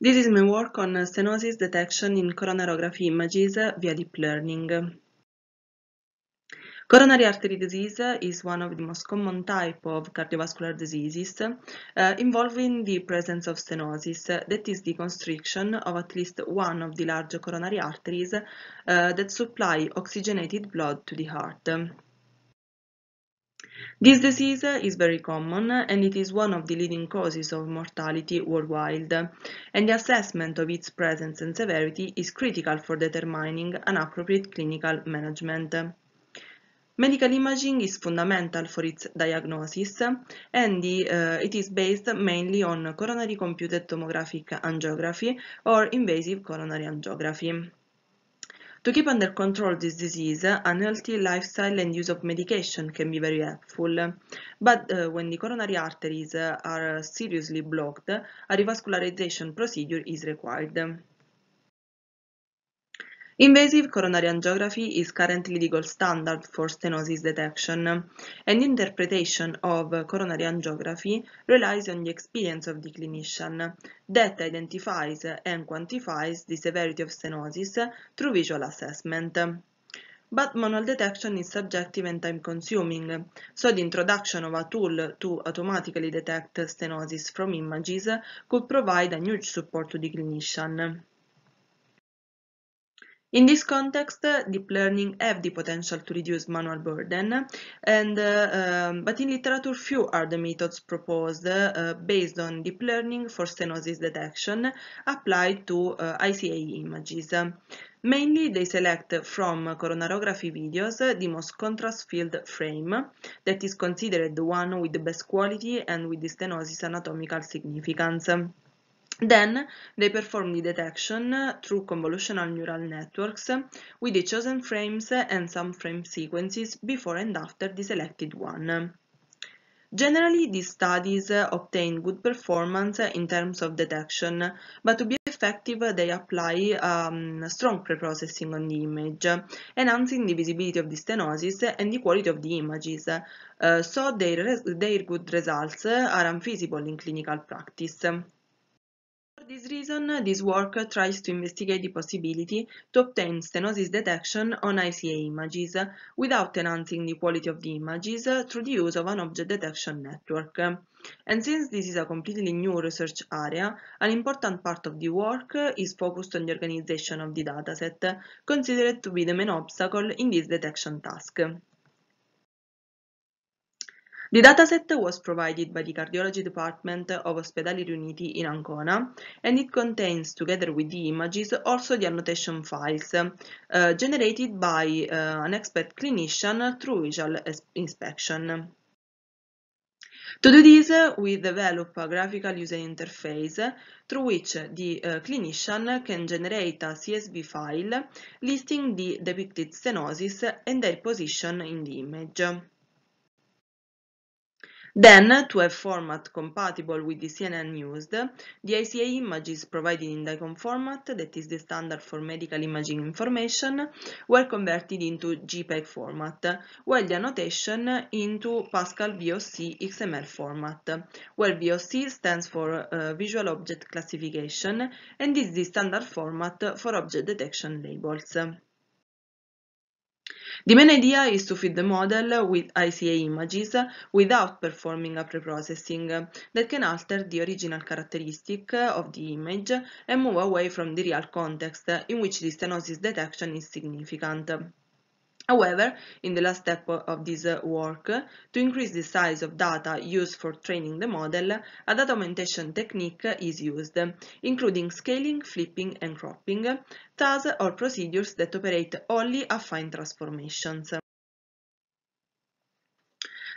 This is my work on uh, stenosis detection in coronarography images uh, via deep learning. Coronary artery disease uh, is one of the most common type of cardiovascular diseases uh, involving the presence of stenosis, that is the constriction of at least one of the large coronary arteries uh, that supply oxygenated blood to the heart. This disease is very common and it is one of the leading causes of mortality worldwide, and the assessment of its presence and severity is critical for determining an appropriate clinical management. Medical imaging is fundamental for its diagnosis and the, uh, it is based mainly on coronary computed tomographic angiography or invasive coronary angiography. To keep under control this disease, an healthy lifestyle and use of medication can be very helpful. But uh, when the coronary arteries are seriously blocked, a revascularization procedure is required. Invasive coronary angiography is currently the standard for stenosis detection, and interpretation of coronary angiography relies on the experience of the clinician that identifies and quantifies the severity of stenosis through visual assessment. But manual detection is subjective and time-consuming, so the introduction of a tool to automatically detect stenosis from images could provide a huge support to the clinician. In this context, deep learning have the potential to reduce manual burden, and, um, but in literature few are the methods proposed uh, based on deep learning for stenosis detection applied to uh, ICA images. Mainly, they select from coronarography videos the most contrast-filled frame that is considered the one with the best quality and with the stenosis anatomical significance. Then they perform the detection through convolutional neural networks with the chosen frames and some frame sequences before and after the selected one. Generally, these studies obtain good performance in terms of detection, but to be effective, they apply um, strong preprocessing on the image, enhancing the visibility of the stenosis and the quality of the images, uh, so their, their good results are unfeasible in clinical practice. For this reason, this work tries to investigate the possibility to obtain stenosis detection on ICA images without enhancing the quality of the images through the use of an object detection network. And since this is a completely new research area, an important part of the work is focused on the organization of the dataset, considered to be the main obstacle in this detection task. The dataset was provided by the Cardiology Department of Ospedali Riuniti in Ancona and it contains, together with the images, also the annotation files uh, generated by uh, an expert clinician through visual inspection. To do this, we develop a graphical user interface through which the uh, clinician can generate a CSV file listing the depicted stenosis and their position in the image. Then, to have format compatible with the CNN used, the ICA image is provided in DICOM format, that is the standard for medical imaging information, were converted into JPEG format, while the annotation into Pascal VOC XML format, where VOC stands for uh, Visual Object Classification and is the standard format for object detection labels. The main idea is to feed the model with ICA images without performing a preprocessing that can alter the original characteristic of the image and move away from the real context in which the stenosis detection is significant. However, in the last step of this uh, work, to increase the size of data used for training the model, a data augmentation technique is used, including scaling, flipping and cropping, thus or procedures that operate only affine transformations.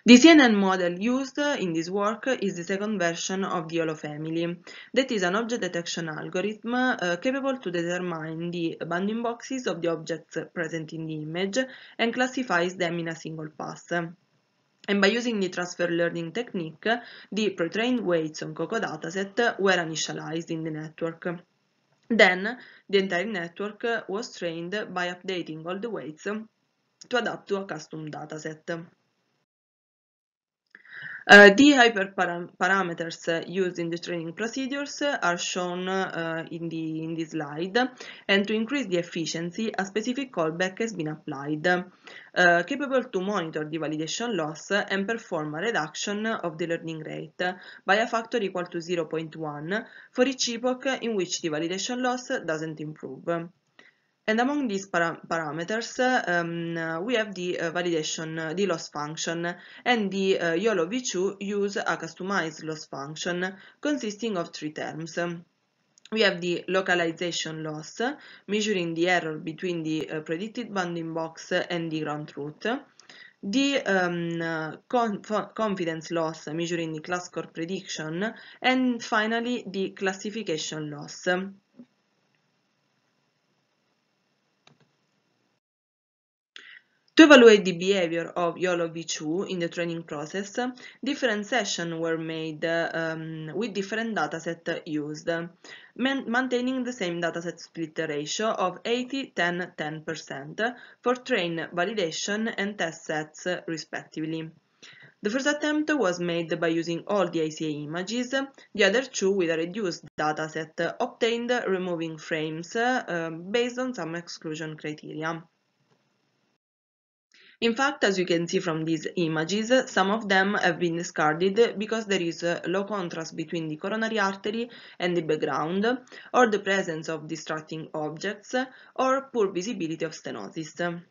The CNN model used in this work is the second version of the Holo family. That is an object detection algorithm uh, capable to determine the bounding boxes of the objects present in the image and classifies them in a single pass. And by using the transfer learning technique, the pre-trained weights on COCO dataset were initialized in the network. Then, the entire network was trained by updating all the weights to adapt to a custom dataset. Uh, the hyperparameters param used in the training procedures are shown uh, in, the, in the slide and to increase the efficiency a specific callback has been applied uh, capable to monitor the validation loss and perform a reduction of the learning rate by a factor equal to 0.1 for each epoch in which the validation loss doesn't improve. And among these para parameters, um, uh, we have the uh, validation, uh, the loss function, and the uh, YOLO v2 use a customized loss function consisting of three terms. We have the localization loss, measuring the error between the uh, predicted bounding box and the ground truth. The um, conf confidence loss, measuring the class score prediction. And finally, the classification loss. To evaluate the behavior of YOLO V2 in the training process, different sessions were made um, with different datasets used, maintaining the same dataset split ratio of 80-10-10% for train validation and test sets respectively. The first attempt was made by using all the ICA images, the other two with a reduced dataset obtained removing frames uh, based on some exclusion criteria. In fact, as you can see from these images, some of them have been discarded because there is low contrast between the coronary artery and the background, or the presence of distracting objects, or poor visibility of stenosis.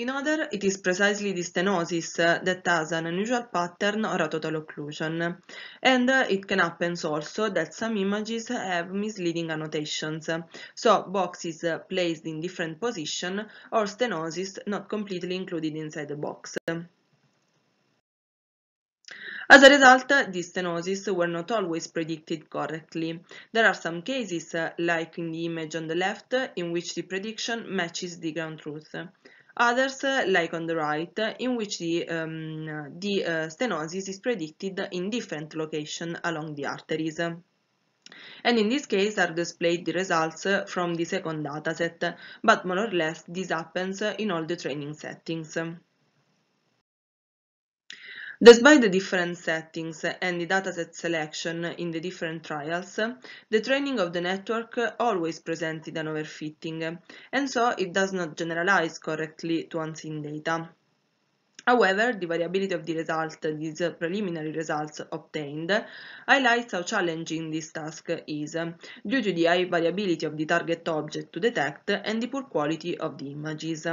In other, it is precisely the stenosis uh, that has an unusual pattern or a total occlusion. And uh, it can happen also that some images have misleading annotations, so boxes uh, placed in different position or stenosis not completely included inside the box. As a result, these stenosis were not always predicted correctly. There are some cases, like in the image on the left, in which the prediction matches the ground truth. others uh, like on the right uh, in which the um, the uh, stenosis is predicted in different location along the arteries and in this case are displayed the results uh, from the second dataset but more or less this happens uh, in all the training settings Despite the different settings and the dataset selection in the different trials, the training of the network always presented an overfitting, and so it does not generalize correctly to unseen data. However, the variability of the result, these preliminary results obtained, highlights how challenging this task is, due to the high variability of the target object to detect and the poor quality of the images.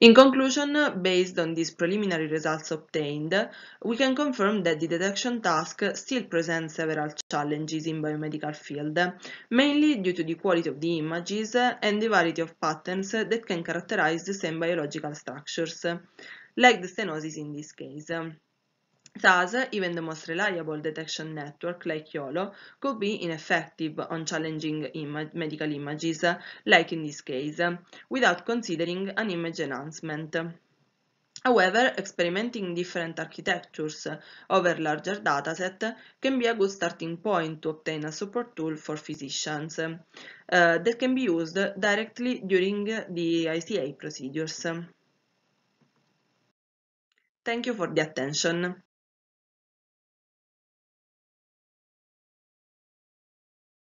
In conclusion, based on these preliminary results obtained, we can confirm that the detection task still presents several challenges in biomedical field, mainly due to the quality of the images and the variety of patterns that can characterize the same biological structures, like the stenosis in this case. Thus, even the most reliable detection network, like YOLO, could be ineffective on challenging medical images, like in this case, without considering an image enhancement. However, experimenting different architectures over larger dataset can be a good starting point to obtain a support tool for physicians uh, that can be used directly during the ICA procedures. Thank you for the attention.